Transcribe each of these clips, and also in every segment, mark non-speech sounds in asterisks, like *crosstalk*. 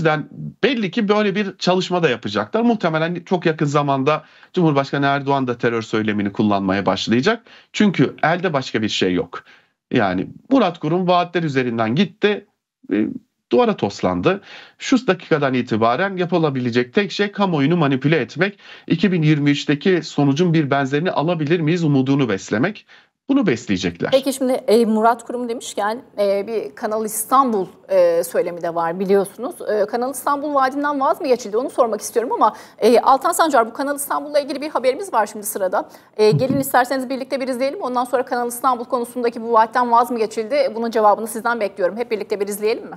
yüzden belli ki böyle bir çalışma da yapacaklar. Muhtemelen çok yakın zamanda Cumhurbaşkanı Erdoğan da terör söylemini kullanmaya başlayacak. Çünkü elde başka bir şey yok. Yani Murat Kurum vaatler üzerinden gitti, e, duvara toslandı. Şu dakikadan itibaren yapılabilecek tek şey kamuoyunu manipüle etmek. 2023'teki sonucun bir benzerini alabilir miyiz umudunu beslemek. Bunu besleyecekler. Peki şimdi e, Murat Kurum demişken e, bir Kanal İstanbul e, söylemi de var biliyorsunuz. Kanal İstanbul vaadinden vaz mı geçildi onu sormak istiyorum ama Altan Sancar bu Kanal İstanbul'la ilgili bir haberimiz var şimdi sırada. gelin isterseniz birlikte bir izleyelim ondan sonra Kanal İstanbul konusundaki bu vaatten vaz mı geçildi bunun cevabını sizden bekliyorum. Hep birlikte bir izleyelim mi?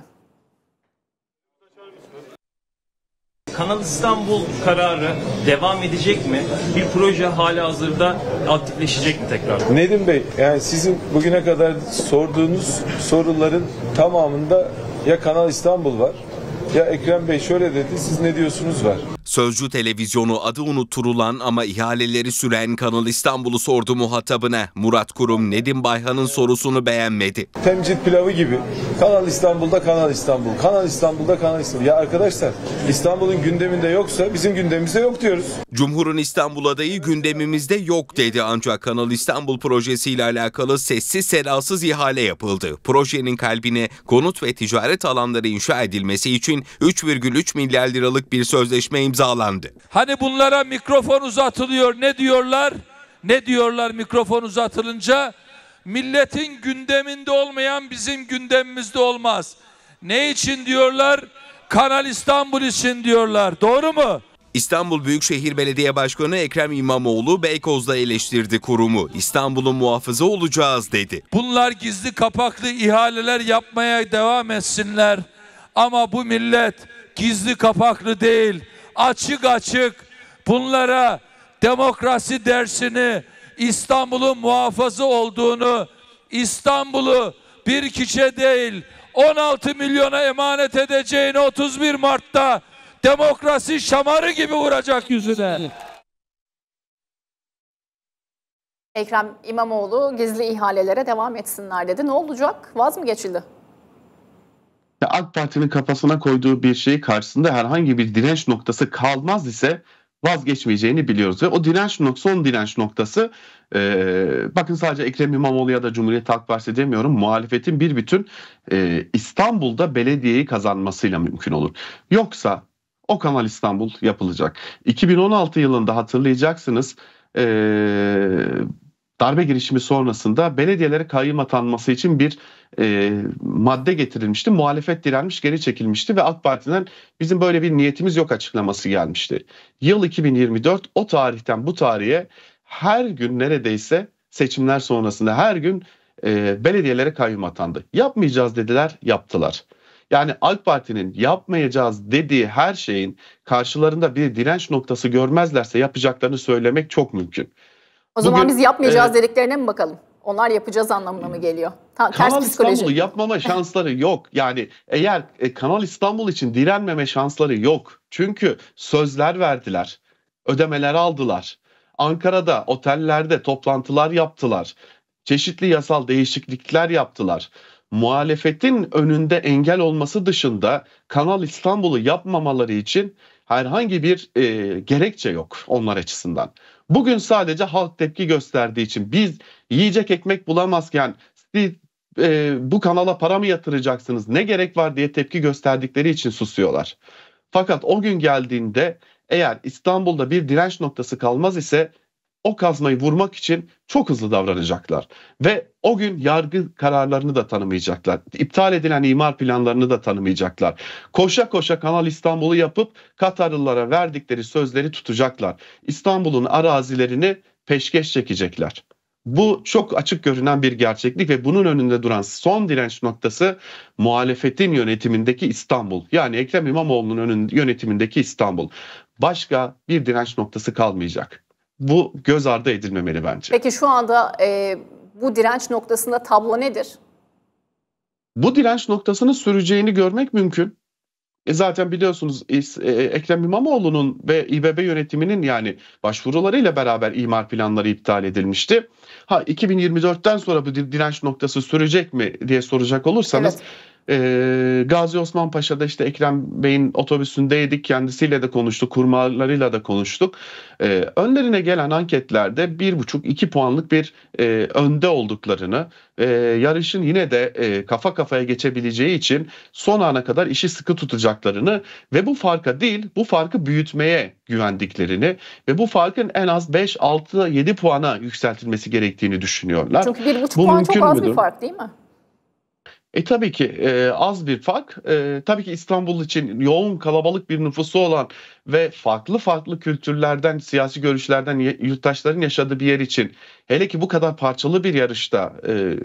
Kanal İstanbul kararı devam edecek mi? Bir proje hala hazırda aktifleşecek mi tekrar? Nedim Bey, yani sizin bugüne kadar sorduğunuz soruların tamamında ya Kanal İstanbul var ya Ekrem Bey şöyle dedi siz ne diyorsunuz var. Sözcü Televizyonu adı unutturulan ama ihaleleri süren Kanal İstanbul'u sordu muhatabına. Murat Kurum Nedim Bayhan'ın sorusunu beğenmedi. Temcit pilavı gibi. Kanal İstanbul'da Kanal İstanbul. Kanal İstanbul'da Kanal İstanbul. Ya arkadaşlar İstanbul'un gündeminde yoksa bizim gündemimizde yok diyoruz. Cumhur'un İstanbul adayı gündemimizde yok dedi ancak Kanal İstanbul projesiyle alakalı sessiz sedasız ihale yapıldı. Projenin kalbine konut ve ticaret alanları inşa edilmesi için 3,3 milyar liralık bir sözleşme imzalandı imzalandı. Hani bunlara mikrofon uzatılıyor ne diyorlar? Ne diyorlar mikrofon uzatılınca? Milletin gündeminde olmayan bizim gündemimizde olmaz. Ne için diyorlar? Kanal İstanbul için diyorlar. Doğru mu? İstanbul Büyükşehir Belediye Başkanı Ekrem İmamoğlu Beykoz'da eleştirdi kurumu. İstanbul'un muhafızı olacağız dedi. Bunlar gizli kapaklı ihaleler yapmaya devam etsinler. Ama bu millet gizli kapaklı değil açık açık bunlara demokrasi dersini İstanbul'un muhafazı olduğunu İstanbul'u bir kişi değil 16 milyona emanet edeceğini 31 Mart'ta demokrasi şamarı gibi vuracak yüzüne. Ekrem İmamoğlu gizli ihalelere devam etsinler dedi. Ne olacak? Vaz mı geçildi? AK Parti'nin kafasına koyduğu bir şey karşısında herhangi bir direnç noktası kalmaz ise vazgeçmeyeceğini biliyoruz. Ve o direnç noktası, son direnç noktası e, bakın sadece Ekrem İmamoğlu ya da Cumhuriyet Halk Partisi demiyorum muhalefetin bir bütün e, İstanbul'da belediyeyi kazanmasıyla mümkün olur. Yoksa o Kanal İstanbul yapılacak. 2016 yılında hatırlayacaksınız e, darbe girişimi sonrasında belediyelere kayyum atanması için bir e, madde getirilmişti. Muhalefet direnmiş, geri çekilmişti ve AK Parti'den bizim böyle bir niyetimiz yok açıklaması gelmişti. Yıl 2024 o tarihten bu tarihe her gün neredeyse seçimler sonrasında her gün e, belediyelere kayyum atandı. Yapmayacağız dediler, yaptılar. Yani AK Parti'nin yapmayacağız dediği her şeyin karşılarında bir direnç noktası görmezlerse yapacaklarını söylemek çok mümkün. O Bugün, zaman biz yapmayacağız e, dediklerine mi bakalım? Onlar yapacağız anlamına mı hmm. geliyor? Ta, Kanal ters psikoloji. İstanbul'u yapmama *laughs* şansları yok. Yani eğer e, Kanal İstanbul için direnmeme şansları yok. Çünkü sözler verdiler, ödemeler aldılar. Ankara'da otellerde toplantılar yaptılar. Çeşitli yasal değişiklikler yaptılar. Muhalefetin önünde engel olması dışında Kanal İstanbul'u yapmamaları için herhangi bir e, gerekçe yok onlar açısından. Bugün sadece halk tepki gösterdiği için biz yiyecek ekmek bulamazken siz e, bu kanala para mı yatıracaksınız ne gerek var diye tepki gösterdikleri için susuyorlar. Fakat o gün geldiğinde eğer İstanbul'da bir direnç noktası kalmaz ise o kazmayı vurmak için çok hızlı davranacaklar. Ve o gün yargı kararlarını da tanımayacaklar. İptal edilen imar planlarını da tanımayacaklar. Koşa koşa Kanal İstanbul'u yapıp Katarlılara verdikleri sözleri tutacaklar. İstanbul'un arazilerini peşkeş çekecekler. Bu çok açık görünen bir gerçeklik ve bunun önünde duran son direnç noktası muhalefetin yönetimindeki İstanbul. Yani Ekrem İmamoğlu'nun yönetimindeki İstanbul. Başka bir direnç noktası kalmayacak bu göz ardı edilmemeli bence. Peki şu anda e, bu direnç noktasında tablo nedir? Bu direnç noktasını süreceğini görmek mümkün. E zaten biliyorsunuz e, Ekrem İmamoğlu'nun ve İBB yönetiminin yani başvurularıyla beraber imar planları iptal edilmişti. Ha 2024'ten sonra bu direnç noktası sürecek mi diye soracak olursanız evet. E, Gazi Osman Paşa'da işte Ekrem Bey'in otobüsündeydik. Kendisiyle de konuştuk, kurmalarıyla da konuştuk. E, önlerine gelen anketlerde bir buçuk iki puanlık bir e, önde olduklarını, e, yarışın yine de e, kafa kafaya geçebileceği için son ana kadar işi sıkı tutacaklarını ve bu farka değil, bu farkı büyütmeye güvendiklerini ve bu farkın en az 5, 6, 7 puana yükseltilmesi gerektiğini düşünüyorlar. Çünkü bir 1,5 puan çok az müdür? bir fark değil mi? E tabii ki e, az bir fark. E, tabii ki İstanbul için yoğun kalabalık bir nüfusu olan ve farklı farklı kültürlerden, siyasi görüşlerden yurttaşların yaşadığı bir yer için hele ki bu kadar parçalı bir yarışta e,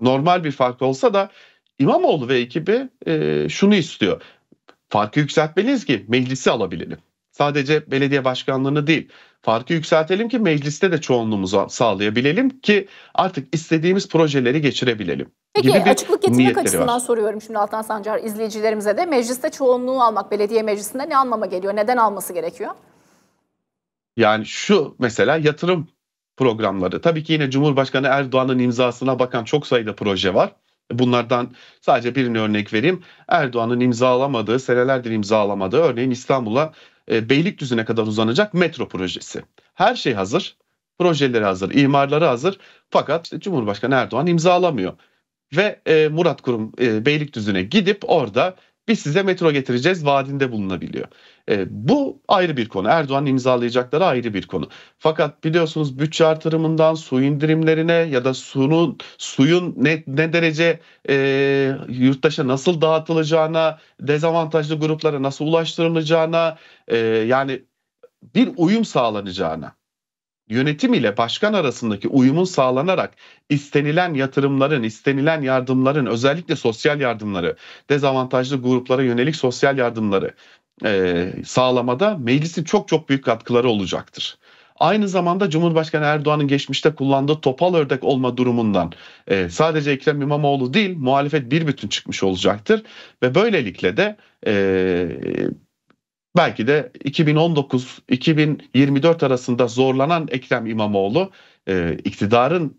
normal bir fark olsa da İmamoğlu ve ekibi e, şunu istiyor. Farkı yükseltmeliyiz ki meclisi alabilelim. Sadece belediye başkanlığını değil, farkı yükseltelim ki mecliste de çoğunluğumuzu sağlayabilelim ki artık istediğimiz projeleri geçirebilelim. Peki açıklık getirmek açısından var. soruyorum şimdi Altan Sancar izleyicilerimize de. Mecliste çoğunluğu almak belediye meclisinde ne anlama geliyor? Neden alması gerekiyor? Yani şu mesela yatırım programları. Tabii ki yine Cumhurbaşkanı Erdoğan'ın imzasına bakan çok sayıda proje var. Bunlardan sadece birini örnek vereyim. Erdoğan'ın imzalamadığı, senelerdir imzalamadığı örneğin İstanbul'a e, Beylikdüzü'ne kadar uzanacak metro projesi. Her şey hazır, projeleri hazır, imarları hazır. Fakat işte Cumhurbaşkanı Erdoğan imzalamıyor ve e, Murat Kurum e, Beylikdüzü'ne gidip orada biz size metro getireceğiz vaadinde bulunabiliyor. E, bu ayrı bir konu. Erdoğan imzalayacakları ayrı bir konu. Fakat biliyorsunuz bütçe artırımından su indirimlerine ya da suyun suyun ne, ne derece e, yurttaşa nasıl dağıtılacağına, dezavantajlı gruplara nasıl ulaştırılacağına e, yani bir uyum sağlanacağına yönetim ile başkan arasındaki uyumun sağlanarak istenilen yatırımların, istenilen yardımların özellikle sosyal yardımları, dezavantajlı gruplara yönelik sosyal yardımları e, sağlamada meclisin çok çok büyük katkıları olacaktır. Aynı zamanda Cumhurbaşkanı Erdoğan'ın geçmişte kullandığı topal ördek olma durumundan e, sadece Ekrem İmamoğlu değil muhalefet bir bütün çıkmış olacaktır. Ve böylelikle de e, belki de 2019-2024 arasında zorlanan Ekrem İmamoğlu e, iktidarın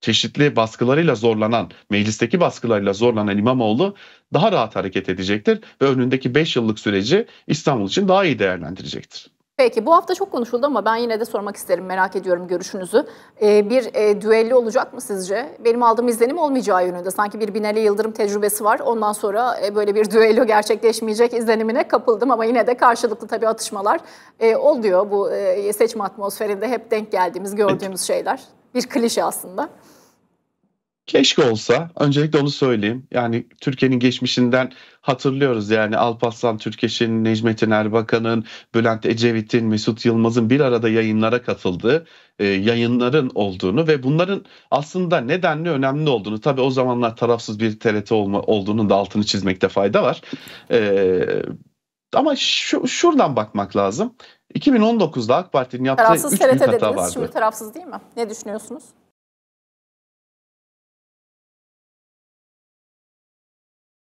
çeşitli baskılarıyla zorlanan, meclisteki baskılarıyla zorlanan İmamoğlu daha rahat hareket edecektir ve önündeki 5 yıllık süreci İstanbul için daha iyi değerlendirecektir. Peki bu hafta çok konuşuldu ama ben yine de sormak isterim merak ediyorum görüşünüzü. Ee, bir e, düelli olacak mı sizce? Benim aldığım izlenim olmayacağı yönünde. Sanki bir Binali Yıldırım tecrübesi var. Ondan sonra e, böyle bir düello gerçekleşmeyecek izlenimine kapıldım ama yine de karşılıklı tabii atışmalar e, oluyor. Bu e, seçme atmosferinde hep denk geldiğimiz, gördüğümüz şeyler. Bir klişe aslında. Keşke olsa. Öncelikle onu söyleyeyim. Yani Türkiye'nin geçmişinden hatırlıyoruz. Yani Alparslan Türkeş'in, Necmettin Erbakan'ın, Bülent Ecevit'in, Mesut Yılmaz'ın bir arada yayınlara katıldığı e, yayınların olduğunu ve bunların aslında nedenli önemli olduğunu. Tabii o zamanlar tarafsız bir TRT olma, olduğunun da altını çizmekte fayda var. E, ama şu, şuradan bakmak lazım. 2019'da AK Parti'nin yaptığı tarafsız üç TRT büyük hata dediniz, vardı. Şimdi tarafsız değil mi? Ne düşünüyorsunuz?